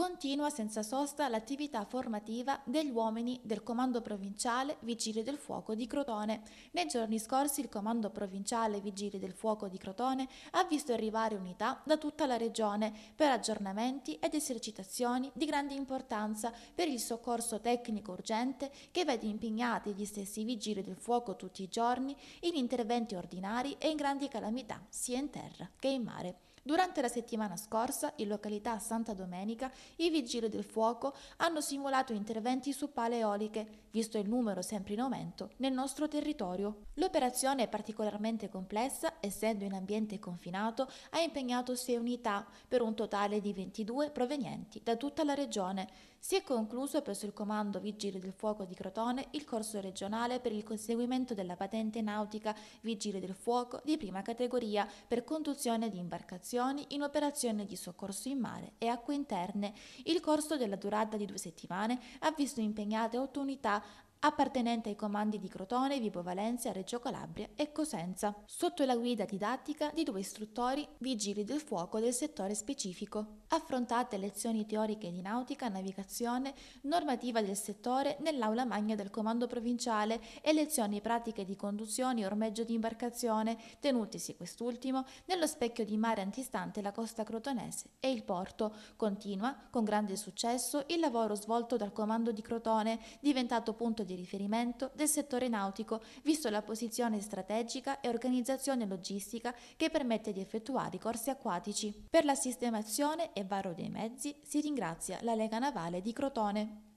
continua senza sosta l'attività formativa degli uomini del Comando Provinciale Vigili del Fuoco di Crotone. Nei giorni scorsi il Comando Provinciale Vigili del Fuoco di Crotone ha visto arrivare unità da tutta la regione per aggiornamenti ed esercitazioni di grande importanza per il soccorso tecnico urgente che vede impegnati gli stessi Vigili del Fuoco tutti i giorni in interventi ordinari e in grandi calamità sia in terra che in mare. Durante la settimana scorsa, in località Santa Domenica, i vigili del fuoco hanno simulato interventi su pale eoliche, visto il numero sempre in aumento nel nostro territorio. L'operazione è particolarmente complessa, essendo in ambiente confinato, ha impegnato 6 unità per un totale di 22 provenienti da tutta la regione. Si è concluso presso il comando Vigili del Fuoco di Crotone il corso regionale per il conseguimento della patente nautica Vigili del Fuoco di prima categoria per conduzione di imbarcazioni imbarcazioni in operazione di soccorso in mare e acque interne. Il corso della durata di due settimane ha visto impegnate otto unità appartenente ai comandi di Crotone, Vibo Valencia, Reggio Calabria e Cosenza, sotto la guida didattica di due istruttori vigili del fuoco del settore specifico. Affrontate lezioni teoriche di nautica, navigazione, normativa del settore nell'aula magna del comando provinciale e lezioni pratiche di conduzione e ormeggio di imbarcazione, tenutisi quest'ultimo nello specchio di mare antistante la costa crotonese e il porto. Continua, con grande successo, il lavoro svolto dal comando di Crotone, diventato punto di di riferimento del settore nautico, visto la posizione strategica e organizzazione logistica che permette di effettuare i corsi acquatici. Per la sistemazione e varo dei mezzi si ringrazia la Lega Navale di Crotone.